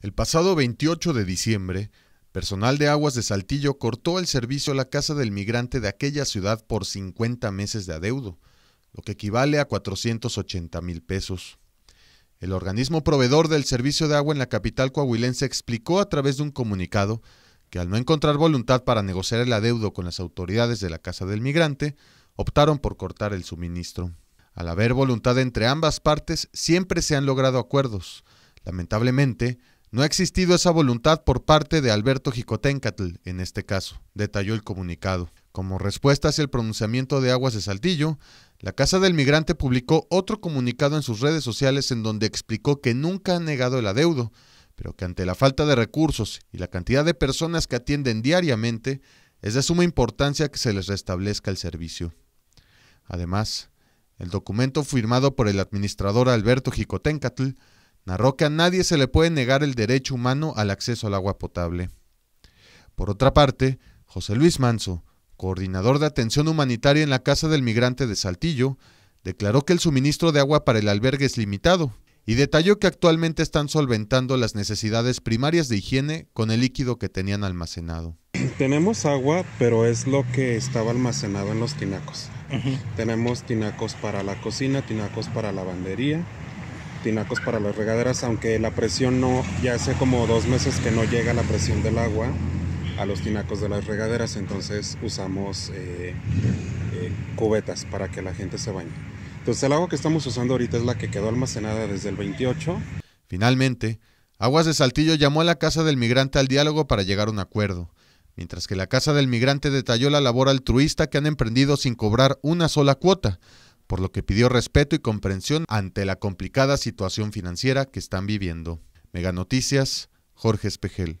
El pasado 28 de diciembre, personal de aguas de Saltillo cortó el servicio a la casa del migrante de aquella ciudad por 50 meses de adeudo, lo que equivale a 480 mil pesos. El organismo proveedor del servicio de agua en la capital coahuilense explicó a través de un comunicado que al no encontrar voluntad para negociar el adeudo con las autoridades de la casa del migrante, optaron por cortar el suministro. Al haber voluntad entre ambas partes, siempre se han logrado acuerdos. Lamentablemente, no ha existido esa voluntad por parte de Alberto Jicotencatl en este caso, detalló el comunicado. Como respuesta hacia el pronunciamiento de Aguas de Saltillo, la Casa del Migrante publicó otro comunicado en sus redes sociales en donde explicó que nunca ha negado el adeudo, pero que ante la falta de recursos y la cantidad de personas que atienden diariamente, es de suma importancia que se les restablezca el servicio. Además, el documento firmado por el administrador Alberto Jicotencatl Narró que a nadie se le puede negar el derecho humano al acceso al agua potable. Por otra parte, José Luis Manso, coordinador de atención humanitaria en la Casa del Migrante de Saltillo, declaró que el suministro de agua para el albergue es limitado y detalló que actualmente están solventando las necesidades primarias de higiene con el líquido que tenían almacenado. Tenemos agua, pero es lo que estaba almacenado en los tinacos. Tenemos tinacos para la cocina, tinacos para la lavandería, tinacos para las regaderas, aunque la presión no, ya hace como dos meses que no llega la presión del agua a los tinacos de las regaderas, entonces usamos eh, eh, cubetas para que la gente se bañe. Entonces el agua que estamos usando ahorita es la que quedó almacenada desde el 28. Finalmente, Aguas de Saltillo llamó a la Casa del Migrante al diálogo para llegar a un acuerdo, mientras que la Casa del Migrante detalló la labor altruista que han emprendido sin cobrar una sola cuota, por lo que pidió respeto y comprensión ante la complicada situación financiera que están viviendo. Mega Noticias, Jorge Espejel.